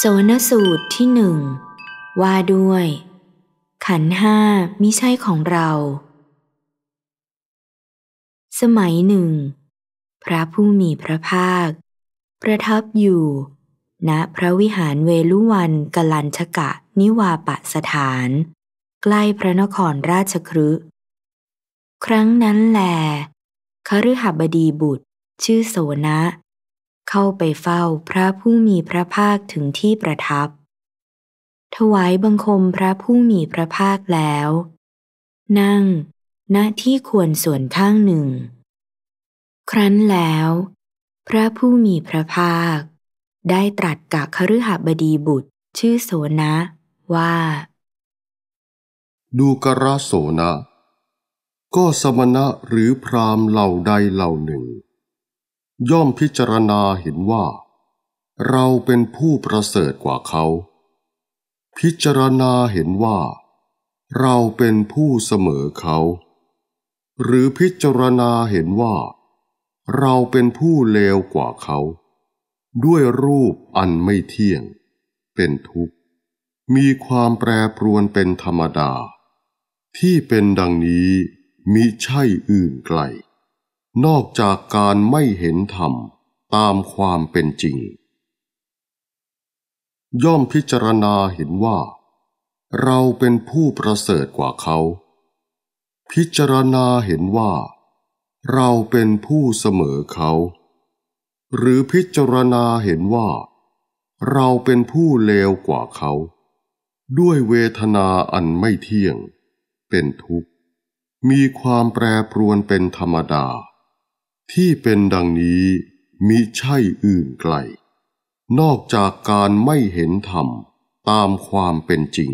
โสนสูตรที่หนึ่ง ว่าด้วย ขันห้ามิใช่ของเรา สมัยหนึ่ง พระผู้มีพระภาค ประทับอยู่ ณพระวิหารเวลุวันกลันชกะนิวาปะสถาน ใกล้พระนครราชครืครั้งนั้นแลคฤหบดีบุตร ชื่อโสนะเข้าไปเฝ้าพระผู้มีพระภาคถึงที่ประทับ ถวายบังคมพระผู้มีพระภาคแล้ว นั่งณที่ควรส่วนข้างหนึ่ง ครั้นแล้ว พระผู้มีพระภาค ได้ตรัสกับคฤหบดีบุตรชื่อโสนะว่า ดูกระโสนะ ก็สมณะหรือพรามเหล่าใดเหล่าหนึ่งย่อมพิจารณาเห็นว่าเราเป็นผู้ประเสริฐกว่าเขา พิจารณาเห็นว่าเราเป็นผู้เสมอเขา หรือพิจารณาเห็นว่าเราเป็นผู้เลวกว่าเขา ด้วยรูปอันไม่เที่ยงเป็นทุกข์มีความแปรปรวนเป็นธรรมดา ที่เป็นดังนี้มิใช่อื่นไกลนอกจากการไม่เห็นธรรมตามความเป็นจริง ย่อมพิจารณาเห็นว่า เราเป็นผู้ประเสริฐกว่าเขา พิจารณาเห็นว่า เราเป็นผู้เสมอเขา หรือพิจารณาเห็นว่า เราเป็นผู้เลวกว่าเขา ด้วยเวทนาอันไม่เที่ยง เป็นทุกข์ มีความแปรปรวนเป็นธรรมดาที่เป็นดังนี้มิใช่อื่นไกล นอกจากการไม่เห็นธรรมตามความเป็นจริง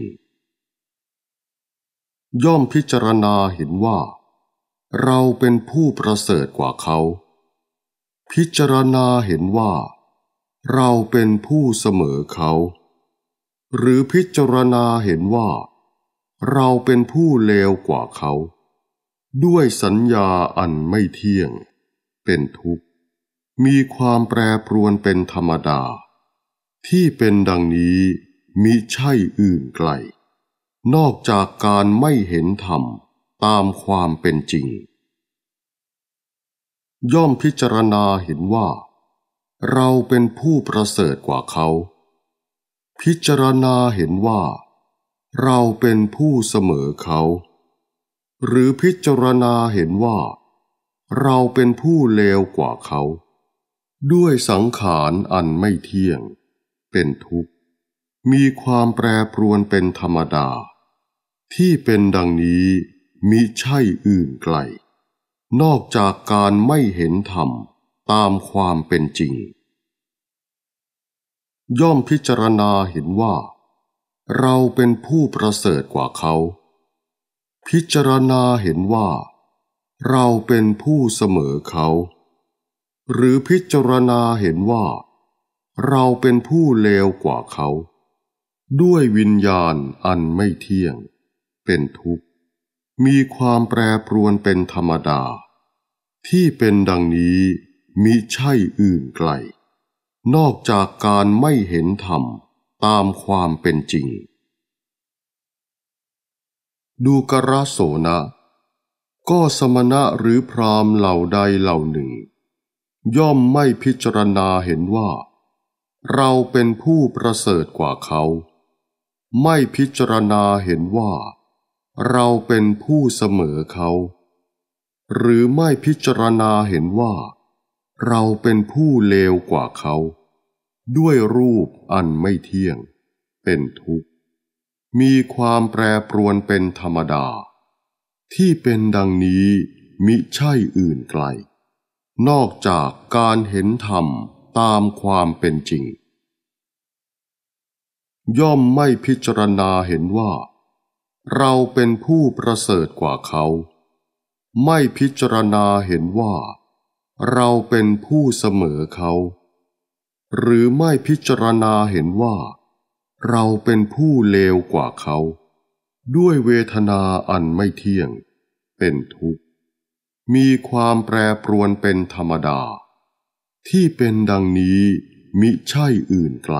ย่อมพิจารณาเห็นว่า เราเป็นผู้ประเสริฐกว่าเขา พิจารณาเห็นว่า เราเป็นผู้เสมอเขา หรือพิจารณาเห็นว่า เราเป็นผู้เลวกว่าเขา ด้วยสัญญาอันไม่เที่ยงเป็นทุกข์มีความแปรปรวนเป็นธรรมดา ที่เป็นดังนี้มิใช่อื่นไกล นอกจากการไม่เห็นธรรมตามความเป็นจริง ย่อมพิจารณาเห็นว่า เราเป็นผู้ประเสริฐกว่าเขา พิจารณาเห็นว่า เราเป็นผู้เสมอเขา หรือพิจารณาเห็นว่าเราเป็นผู้เลวกว่าเขา ด้วยสังขารอันไม่เที่ยง เป็นทุกข์ มีความแปรปรวนเป็นธรรมดา ที่เป็นดังนี้มิใช่อื่นไกลนอกจากการไม่เห็นธรรมตามความเป็นจริง ย่อมพิจารณาเห็นว่า เราเป็นผู้ประเสริฐกว่าเขา พิจารณาเห็นว่าเราเป็นผู้เสมอเขาหรือพิจารณาเห็นว่า เราเป็นผู้เลวกว่าเขา ด้วยวิญญาณอันไม่เที่ยง เป็นทุกข์ มีความแปรปรวนเป็นธรรมดา ที่เป็นดังนี้มิใช่อื่นไกล นอกจากการไม่เห็นธรรมตามความเป็นจริง ดูกระโสนะก็สมณะหรือพราหมณ์เหล่าใดเหล่าหนึ่งย่อมไม่พิจารณาเห็นว่า เราเป็นผู้ประเสริฐกว่าเขา ไม่พิจารณาเห็นว่า เราเป็นผู้เสมอเขา หรือไม่พิจารณาเห็นว่า เราเป็นผู้เลวกว่าเขา ด้วยรูปอันไม่เที่ยง เป็นทุกข์มีความแปรปรวนเป็นธรรมดาที่เป็นดังนี้มิใช่อื่นไกล นอกจากการเห็นธรรมตามความเป็นจริง ย่อมไม่พิจารณาเห็นว่า เราเป็นผู้ประเสริฐกว่าเขา ไม่พิจารณาเห็นว่า เราเป็นผู้เสมอเขา หรือไม่พิจารณาเห็นว่า เราเป็นผู้เลวกว่าเขาด้วยเวทนาอันไม่เที่ยง เป็นทุกข์มีความแปรปรวนเป็นธรรมดา ที่เป็นดังนี้มิใช่อื่นไกล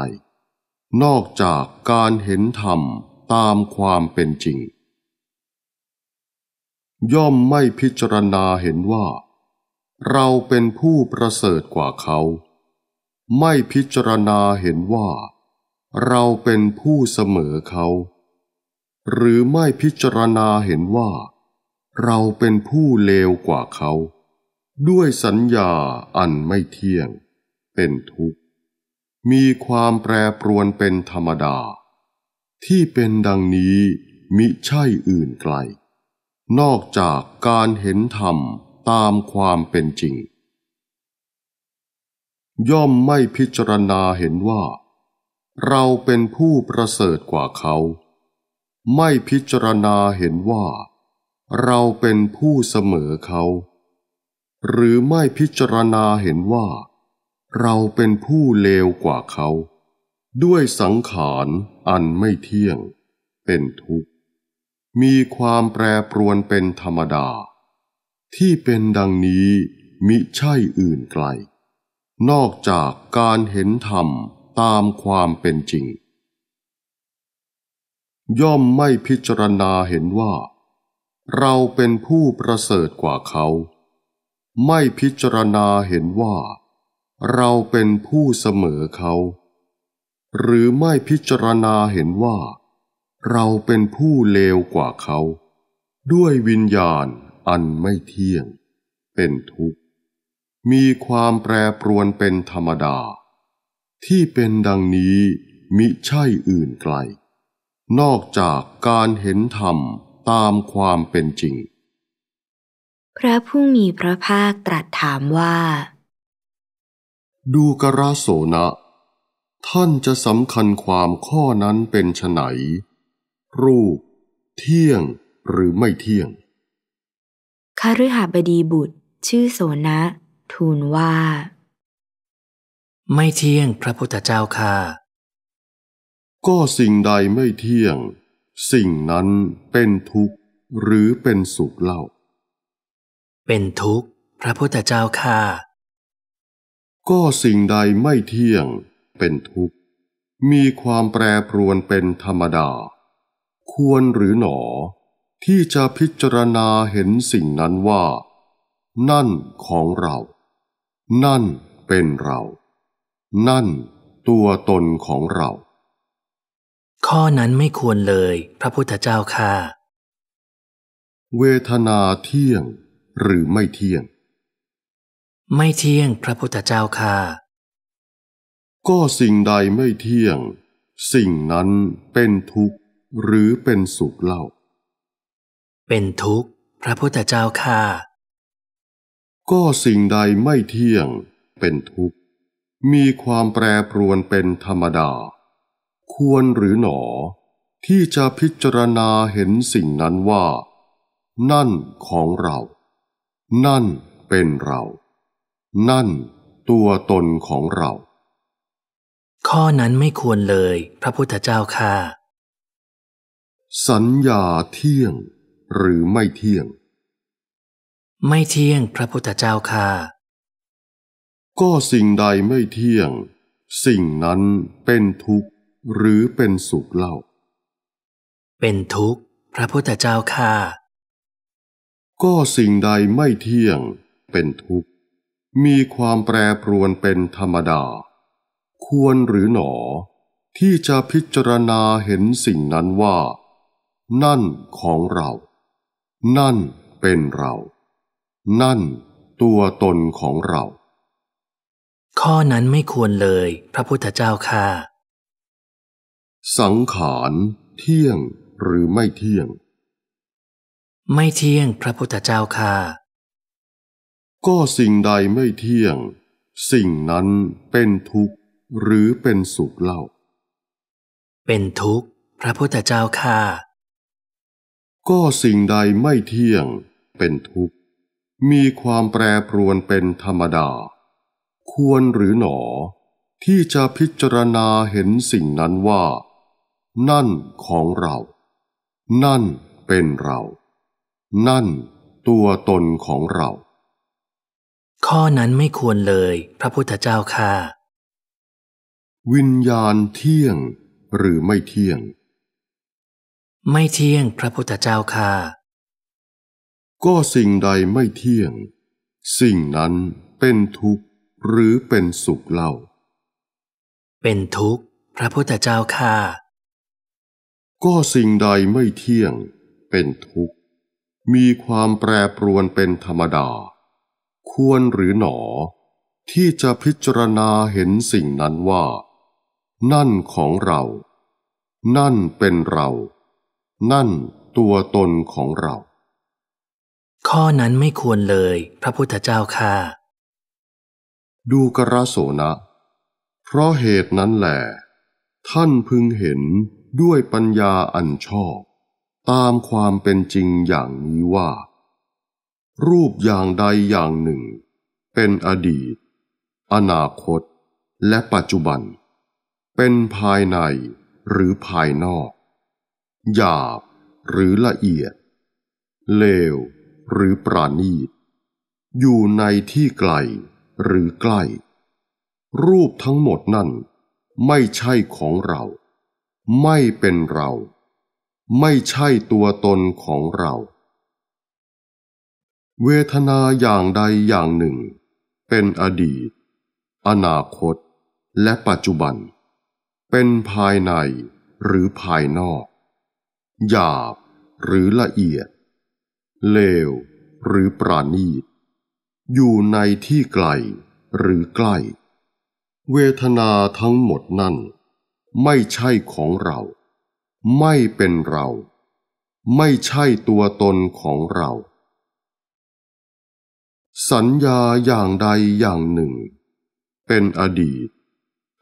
นอกจากการเห็นธรรมตามความเป็นจริง ย่อมไม่พิจารณาเห็นว่า เราเป็นผู้ประเสริฐกว่าเขา ไม่พิจารณาเห็นว่า เราเป็นผู้เสมอเขาหรือไม่พิจารณาเห็นว่า เราเป็นผู้เลวกว่าเขา ด้วยสัญญาอันไม่เที่ยง เป็นทุกข์มีความแปรปรวนเป็นธรรมดา ที่เป็นดังนี้มิใช่อื่นไกล นอกจากการเห็นธรรมตามความเป็นจริง ย่อมไม่พิจารณาเห็นว่า เราเป็นผู้ประเสริฐกว่าเขาไม่พิจารณาเห็นว่า เราเป็นผู้เสมอเขา หรือไม่พิจารณาเห็นว่า เราเป็นผู้เลวกว่าเขา ด้วยสังขารอันไม่เที่ยง เป็นทุกข์ มีความแปรปรวนเป็นธรรมดา ที่เป็นดังนี้มิใช่อื่นไกล นอกจากการเห็นธรรมตามความเป็นจริงย่อมไม่พิจารณาเห็นว่า เราเป็นผู้ประเสริฐกว่าเขา ไม่พิจารณาเห็นว่า เราเป็นผู้เสมอเขา หรือไม่พิจารณาเห็นว่า เราเป็นผู้เลวกว่าเขา ด้วยวิญญาณอันไม่เที่ยง เป็นทุกข์มีความแปรปรวนเป็นธรรมดา ที่เป็นดังนี้มิใช่อื่นไกลนอกจากการเห็นธรรมตามความเป็นจริง พระผู้มีพระภาคตรัสถามว่า ดูกระโสนะ ท่านจะสำคัญความข้อนั้นเป็นไฉนรูป เที่ยงหรือไม่เที่ยง คฤหบดีบุตร ชื่อโสนะ ทูลว่า ไม่เที่ยงพระพุทธเจ้าค่ะก็สิ่งใดไม่เที่ยง สิ่งนั้นเป็นทุกข์หรือเป็นสุขเล่า เป็นทุกข์พระพุทธเจ้าค่ะก็สิ่งใดไม่เที่ยง เป็นทุกข์ มีความแปรปรวนเป็นธรรมดา ควรหรือหนอ ที่จะพิจารณาเห็นสิ่งนั้นว่า นั่นของเรา นั่นเป็นเรา นั่นตัวตนของเราข้อนั้นไม่ควรเลยพระพุทธเจ้าค่ะ เวทนาเที่ยงหรือไม่เที่ยง ไม่เที่ยงพระพุทธเจ้าค่ะก็สิ่งใดไม่เที่ยง สิ่งนั้นเป็นทุกข์หรือเป็นสุขเล่า เป็นทุกข์พระพุทธเจ้าค่ะก็สิ่งใดไม่เที่ยง เป็นทุกข์ มีความแปรปรวนเป็นธรรมดาควรหรือหนอ ที่จะพิจารณาเห็นสิ่งนั้นว่า นั่นของเรา นั่นเป็นเรา นั่นตัวตนของเรา ข้อนั้นไม่ควรเลย พระพุทธเจ้าค่ะสัญญาเที่ยงหรือไม่เที่ยง ไม่เที่ยงพระพุทธเจ้าค่ะก็สิ่งใดไม่เที่ยง สิ่งนั้นเป็นทุกข์หรือเป็นสุขเล่า เป็นทุกข์พระพุทธเจ้าค่ะก็สิ่งใดไม่เที่ยงเป็นทุกข์ มีความแปรปรวนเป็นธรรมดา ควรหรือหนอ ที่จะพิจารณาเห็นสิ่งนั้นว่า นั่นของเรา นั่นเป็นเรา นั่นตัวตนของเรา ข้อนั้นไม่ควรเลย พระพุทธเจ้าค่ะสังขารเที่ยงหรือไม่เที่ยง ไม่เที่ยงพระพุทธเจ้าค่ะก็สิ่งใดไม่เที่ยง สิ่งนั้นเป็นทุกข์หรือเป็นสุขเล่า เป็นทุกข์พระพุทธเจ้าค่ะก็สิ่งใดไม่เที่ยง เป็นทุกข์ มีความแปรปรวนเป็นธรรมดา ควรหรือหนอ ที่จะพิจารณาเห็นสิ่งนั้นว่านั่นของเรา นั่นเป็นเรา นั่นตัวตนของเรา ข้อนั้นไม่ควรเลย พระพุทธเจ้าค่ะ วิญญาณเที่ยงหรือไม่เที่ยง ไม่เที่ยงพระพุทธเจ้าค่ะก็สิ่งใดไม่เที่ยง สิ่งนั้นเป็นทุกข์หรือเป็นสุขเล่า เป็นทุกข์พระพุทธเจ้าค่ะก็สิ่งใดไม่เที่ยงเป็นทุกข์มีความแปรปรวนเป็นธรรมดา ควรหรือหนอ ที่จะพิจารณาเห็นสิ่งนั้นว่า นั่นของเรา นั่นเป็นเรา นั่นตัวตนของเรา ข้อนั้นไม่ควรเลย พระพุทธเจ้าค่ะดูกระโสนะเพราะเหตุนั้นแหละท่านพึงเห็นด้วยปัญญาอันชอบ ตามความเป็นจริงอย่างนี้ว่า รูปอย่างใดอย่างหนึ่ง เป็นอดีต อนาคตและปัจจุบัน เป็นภายในหรือภายนอก หยาบหรือละเอียด เลวหรือปราณีต อยู่ในที่ไกลหรือใกล้ รูปทั้งหมดนั่นไม่ใช่ของเราไม่เป็นเรา ไม่ใช่ตัวตนของเรา เวทนาอย่างใดอย่างหนึ่ง เป็นอดีต อนาคตและปัจจุบัน เป็นภายในหรือภายนอก หยาบหรือละเอียด เลวหรือปราณีต อยู่ในที่ไกลหรือใกล้ เวทนาทั้งหมดนั่นไม่ใช่ของเรา ไม่เป็นเรา ไม่ใช่ตัวตนของเรา สัญญาอย่างใดอย่างหนึ่ง เป็นอดีต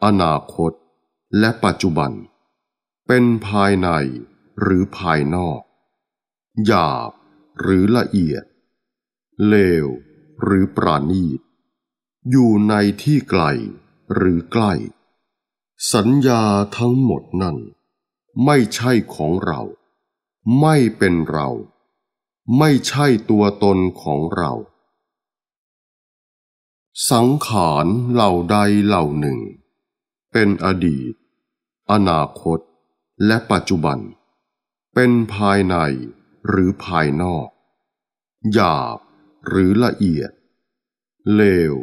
อนาคต และปัจจุบัน เป็นภายในหรือภายนอก หยาบหรือละเอียด เลวหรือปราณีต อยู่ในที่ไกลหรือใกล้สัญญาทั้งหมดนั้นไม่ใช่ของเรา ไม่เป็นเรา ไม่ใช่ตัวตนของเรา สังขารเหล่าใดเหล่าหนึ่ง เป็นอดีต อนาคตและปัจจุบัน เป็นภายในหรือภายนอก หยาบหรือละเอียด เลว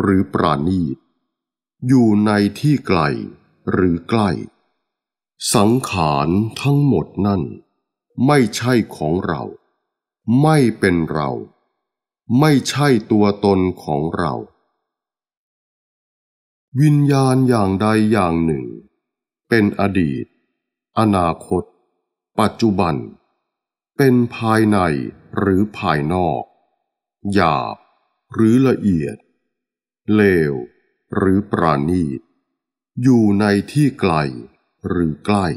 หรือปราณีต อยู่ในที่ไกลหรือใกล้ สังขารทั้งหมดนั่น ไม่ใช่ของเรา ไม่เป็นเรา ไม่ใช่ตัวตนของเรา วิญญาณอย่างใดอย่างหนึ่ง เป็นอดีต อนาคต ปัจจุบัน เป็นภายในหรือภายนอก หยาบหรือละเอียด เลวหรือปราณีตอยู่ในที่ไกลหรือใกล้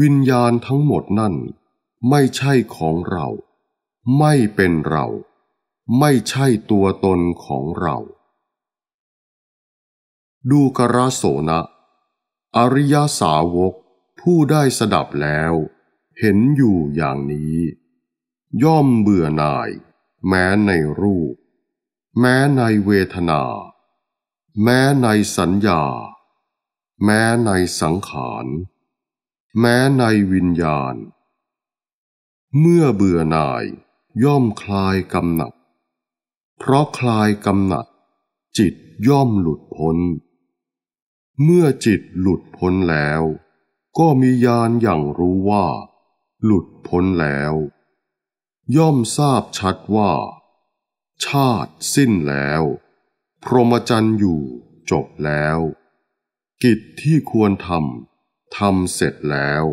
วิญญาณทั้งหมดนั่น ไม่ใช่ของเรา ไม่เป็นเรา ไม่ใช่ตัวตนของเรา ดูกราโสนะอริยาสาวกผู้ได้สดับแล้ว เห็นอยู่อย่างนี้ ย่อมเบื่อหน่าย แม้ในรูป แม้ในเวทนาแม้ในสัญญา แม้ในสังขาร แม้ในวิญญาณ เมื่อเบื่อหน่ายย่อมคลาย กำหนักเพราะคลายกำหนักจิตย่อมหลุดพ้น เมื่อจิตหลุดพ้นแล้ว ก็มีญาณอย่างรู้ว่า หลุดพ้นแล้ว ย่อมทราบชัดว่า ชาติสิ้นแล้วพรหมจรรย์อยู่จบแล้ว กิจที่ควรทำทำเสร็จแล้ว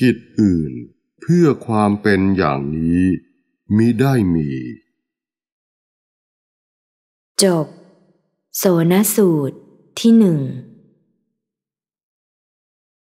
กิจอื่นเพื่อความเป็นอย่างนี้ มิได้มี จบ โสนสูตรที่หนึ่ง